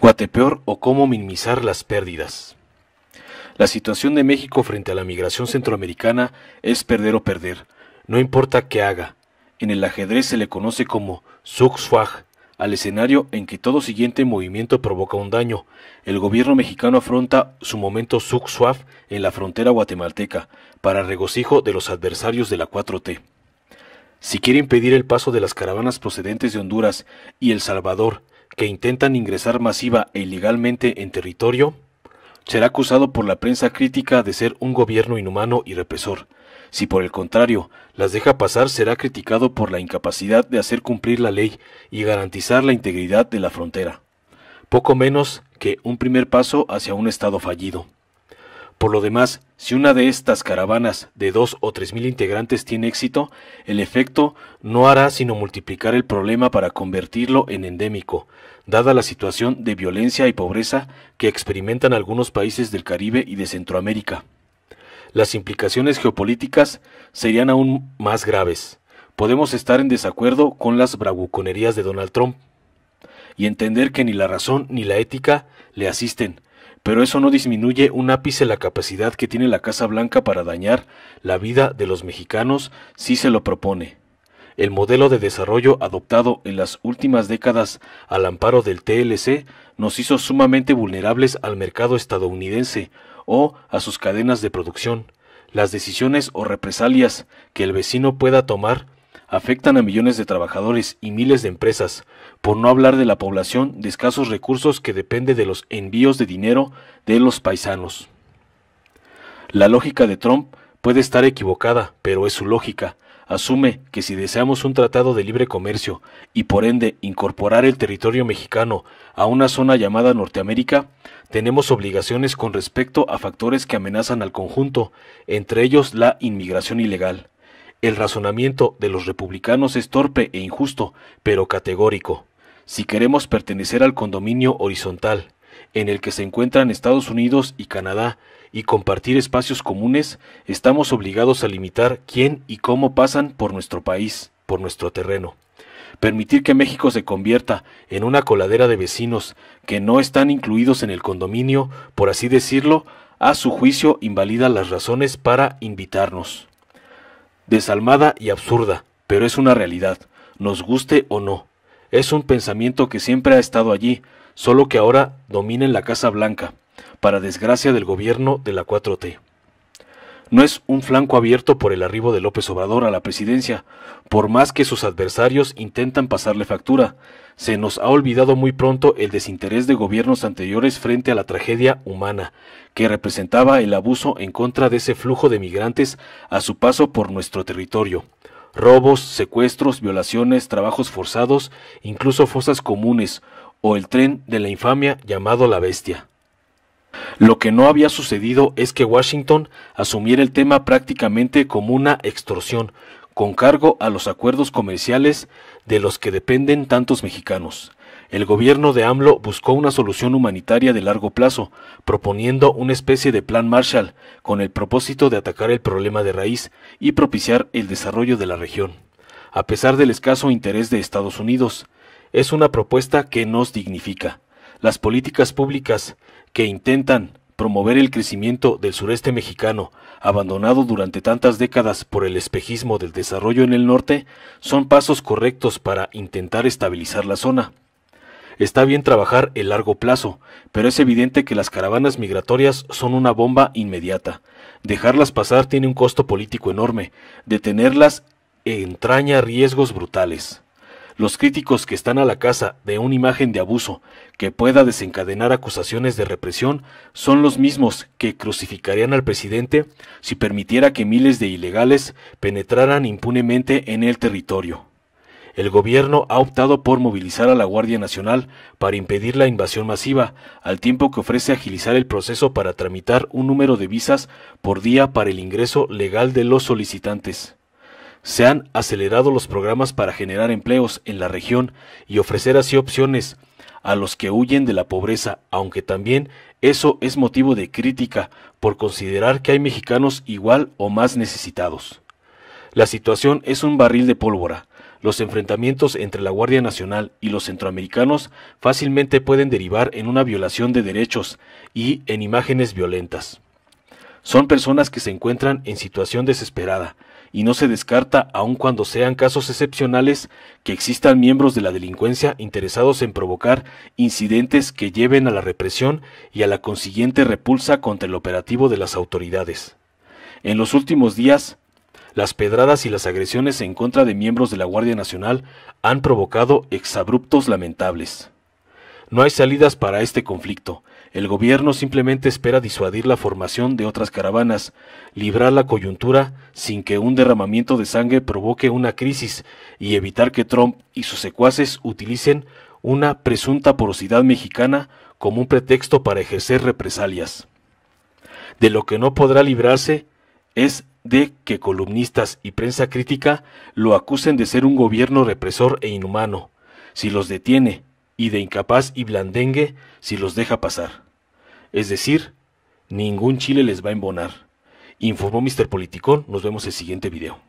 Guatepeor o cómo minimizar las pérdidas. La situación de México frente a la migración centroamericana es perder o perder, no importa qué haga. En el ajedrez se le conoce como zugzwang, al escenario en que todo siguiente movimiento provoca un daño. El gobierno mexicano afronta su momento zugzwang en la frontera guatemalteca, para regocijo de los adversarios de la 4T. Si quiere impedir el paso de las caravanas procedentes de Honduras y El Salvador, que intentan ingresar masiva e ilegalmente en territorio, será acusado por la prensa crítica de ser un gobierno inhumano y represor. Si por el contrario las deja pasar, será criticado por la incapacidad de hacer cumplir la ley y garantizar la integridad de la frontera. Poco menos que un primer paso hacia un Estado fallido. Por lo demás, si una de estas caravanas de dos o tres mil integrantes tiene éxito, el efecto no hará sino multiplicar el problema para convertirlo en endémico, dada la situación de violencia y pobreza que experimentan algunos países del Caribe y de Centroamérica. Las implicaciones geopolíticas serían aún más graves. Podemos estar en desacuerdo con las bravuconerías de Donald Trump y entender que ni la razón ni la ética le asisten, pero eso no disminuye un ápice la capacidad que tiene la Casa Blanca para dañar la vida de los mexicanos si se lo propone. El modelo de desarrollo adoptado en las últimas décadas al amparo del TLC nos hizo sumamente vulnerables al mercado estadounidense o a sus cadenas de producción. Las decisiones o represalias que el vecino pueda tomar afectan a millones de trabajadores y miles de empresas, por no hablar de la población de escasos recursos que depende de los envíos de dinero de los paisanos. La lógica de Trump puede estar equivocada, pero es su lógica. Asume que si deseamos un tratado de libre comercio y por ende incorporar el territorio mexicano a una zona llamada Norteamérica, tenemos obligaciones con respecto a factores que amenazan al conjunto, entre ellos la inmigración ilegal. El razonamiento de los republicanos es torpe e injusto, pero categórico. Si queremos pertenecer al condominio horizontal, en el que se encuentran Estados Unidos y Canadá, y compartir espacios comunes, estamos obligados a limitar quién y cómo pasan por nuestro país, por nuestro terreno. Permitir que México se convierta en una coladera de vecinos que no están incluidos en el condominio, por así decirlo, a su juicio invalida las razones para invitarnos desalmada y absurda, pero es una realidad, nos guste o no. Es un pensamiento que siempre ha estado allí, solo que ahora domina en la Casa Blanca, para desgracia del gobierno de la 4T no es un flanco abierto por el arribo de López Obrador a la presidencia, por más que sus adversarios intentan pasarle factura. Se nos ha olvidado muy pronto el desinterés de gobiernos anteriores frente a la tragedia humana, que representaba el abuso en contra de ese flujo de migrantes a su paso por nuestro territorio. Robos, secuestros, violaciones, trabajos forzados, incluso fosas comunes, o el tren de la infamia llamado la bestia. Lo que no había sucedido es que Washington asumiera el tema prácticamente como una extorsión, con cargo a los acuerdos comerciales de los que dependen tantos mexicanos. El gobierno de AMLO buscó una solución humanitaria de largo plazo, proponiendo una especie de plan Marshall, con el propósito de atacar el problema de raíz y propiciar el desarrollo de la región. A pesar del escaso interés de Estados Unidos, es una propuesta que nos dignifica las políticas públicas que intentan promover el crecimiento del sureste mexicano, abandonado durante tantas décadas por el espejismo del desarrollo en el norte, son pasos correctos para intentar estabilizar la zona. Está bien trabajar el largo plazo, pero es evidente que las caravanas migratorias son una bomba inmediata. Dejarlas pasar tiene un costo político enorme, detenerlas entraña riesgos brutales los críticos que están a la casa de una imagen de abuso que pueda desencadenar acusaciones de represión son los mismos que crucificarían al presidente si permitiera que miles de ilegales penetraran impunemente en el territorio. El gobierno ha optado por movilizar a la Guardia Nacional para impedir la invasión masiva, al tiempo que ofrece agilizar el proceso para tramitar un número de visas por día para el ingreso legal de los solicitantes. Se han acelerado los programas para generar empleos en la región y ofrecer así opciones a los que huyen de la pobreza, aunque también eso es motivo de crítica por considerar que hay mexicanos igual o más necesitados. La situación es un barril de pólvora. Los enfrentamientos entre la Guardia Nacional y los centroamericanos fácilmente pueden derivar en una violación de derechos y en imágenes violentas. Son personas que se encuentran en situación desesperada y no se descarta, aun cuando sean casos excepcionales, que existan miembros de la delincuencia interesados en provocar incidentes que lleven a la represión y a la consiguiente repulsa contra el operativo de las autoridades. En los últimos días, las pedradas y las agresiones en contra de miembros de la Guardia Nacional han provocado exabruptos lamentables. No hay salidas para este conflicto, el gobierno simplemente espera disuadir la formación de otras caravanas, librar la coyuntura sin que un derramamiento de sangre provoque una crisis y evitar que Trump y sus secuaces utilicen una presunta porosidad mexicana como un pretexto para ejercer represalias. De lo que no podrá librarse es de que columnistas y prensa crítica lo acusen de ser un gobierno represor e inhumano. Si los detiene, y de incapaz y blandengue si los deja pasar. Es decir, ningún chile les va a embonar. Informó Mr. Politicón, nos vemos en el siguiente video.